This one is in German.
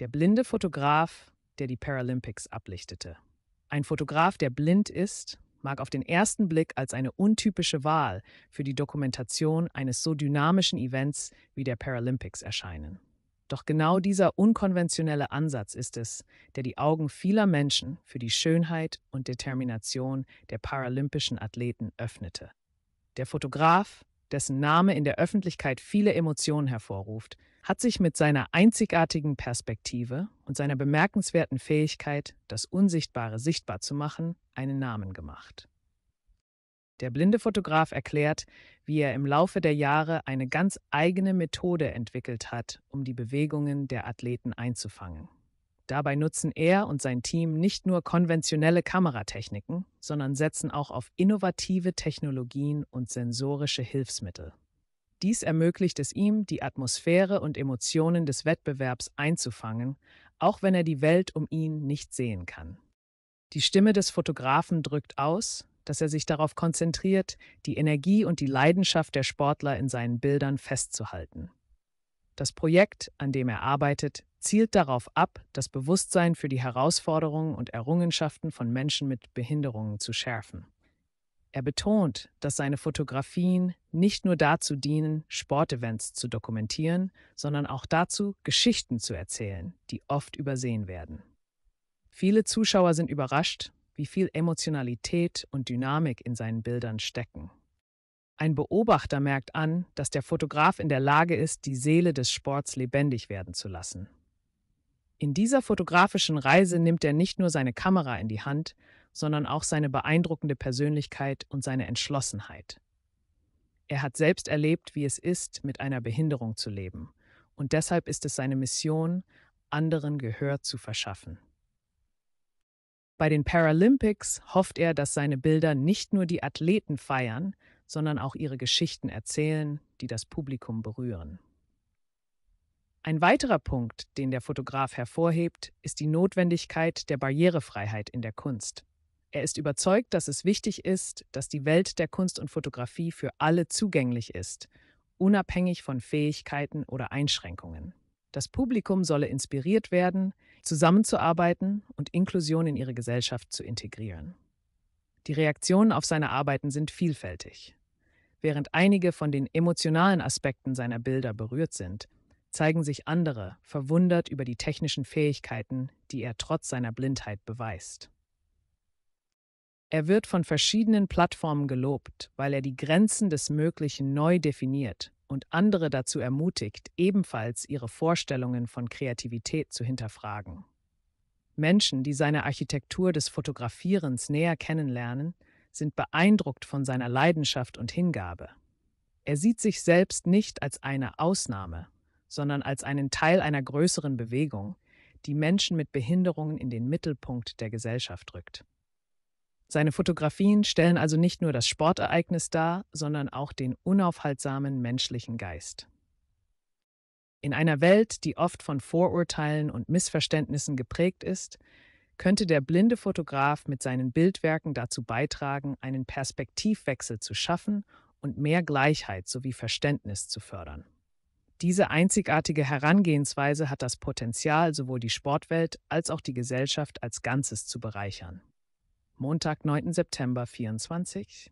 Der blinde Fotograf, der die Paralympics ablichtete. Ein Fotograf, der blind ist, mag auf den ersten Blick als eine untypische Wahl für die Dokumentation eines so dynamischen Events wie der Paralympics erscheinen. Doch genau dieser unkonventionelle Ansatz ist es, der die Augen vieler Menschen für die Schönheit und Determination der paralympischen Athleten öffnete. Der Fotograf, dessen Name in der Öffentlichkeit viele Emotionen hervorruft, hat sich mit seiner einzigartigen Perspektive und seiner bemerkenswerten Fähigkeit, das Unsichtbare sichtbar zu machen, einen Namen gemacht. Der blinde Fotograf erklärt, wie er im Laufe der Jahre eine ganz eigene Methode entwickelt hat, um die Bewegungen der Athleten einzufangen. Dabei nutzen er und sein Team nicht nur konventionelle Kameratechniken, sondern setzen auch auf innovative Technologien und sensorische Hilfsmittel. Dies ermöglicht es ihm, die Atmosphäre und Emotionen des Wettbewerbs einzufangen, auch wenn er die Welt um ihn nicht sehen kann. Die Stimme des Fotografen drückt aus, dass er sich darauf konzentriert, die Energie und die Leidenschaft der Sportler in seinen Bildern festzuhalten. Das Projekt, an dem er arbeitet, zielt darauf ab, das Bewusstsein für die Herausforderungen und Errungenschaften von Menschen mit Behinderungen zu schärfen. Er betont, dass seine Fotografien nicht nur dazu dienen, Sportevents zu dokumentieren, sondern auch dazu, Geschichten zu erzählen, die oft übersehen werden. Viele Zuschauer sind überrascht, wie viel Emotionalität und Dynamik in seinen Bildern stecken. Ein Beobachter merkt an, dass der Fotograf in der Lage ist, die Seele des Sports lebendig werden zu lassen. In dieser fotografischen Reise nimmt er nicht nur seine Kamera in die Hand, sondern auch seine beeindruckende Persönlichkeit und seine Entschlossenheit. Er hat selbst erlebt, wie es ist, mit einer Behinderung zu leben, und deshalb ist es seine Mission, anderen Gehör zu verschaffen. Bei den Paralympics hofft er, dass seine Bilder nicht nur die Athleten feiern, sondern auch ihre Geschichten erzählen, die das Publikum berühren. Ein weiterer Punkt, den der Fotograf hervorhebt, ist die Notwendigkeit der Barrierefreiheit in der Kunst. Er ist überzeugt, dass es wichtig ist, dass die Welt der Kunst und Fotografie für alle zugänglich ist, unabhängig von Fähigkeiten oder Einschränkungen. Das Publikum solle inspiriert werden, zusammenzuarbeiten und Inklusion in ihre Gesellschaft zu integrieren. Die Reaktionen auf seine Arbeiten sind vielfältig. Während einige von den emotionalen Aspekten seiner Bilder berührt sind, zeigen sich andere verwundert über die technischen Fähigkeiten, die er trotz seiner Blindheit beweist. Er wird von verschiedenen Plattformen gelobt, weil er die Grenzen des Möglichen neu definiert und andere dazu ermutigt, ebenfalls ihre Vorstellungen von Kreativität zu hinterfragen. Menschen, die seine Architektur des Fotografierens näher kennenlernen, sind beeindruckt von seiner Leidenschaft und Hingabe. Er sieht sich selbst nicht als eine Ausnahme, sondern als einen Teil einer größeren Bewegung, die Menschen mit Behinderungen in den Mittelpunkt der Gesellschaft rückt. Seine Fotografien stellen also nicht nur das Sportereignis dar, sondern auch den unaufhaltsamen menschlichen Geist. In einer Welt, die oft von Vorurteilen und Missverständnissen geprägt ist, könnte der blinde Fotograf mit seinen Bildwerken dazu beitragen, einen Perspektivwechsel zu schaffen und mehr Gleichheit sowie Verständnis zu fördern. Diese einzigartige Herangehensweise hat das Potenzial, sowohl die Sportwelt als auch die Gesellschaft als Ganzes zu bereichern. Montag, 9. September 24.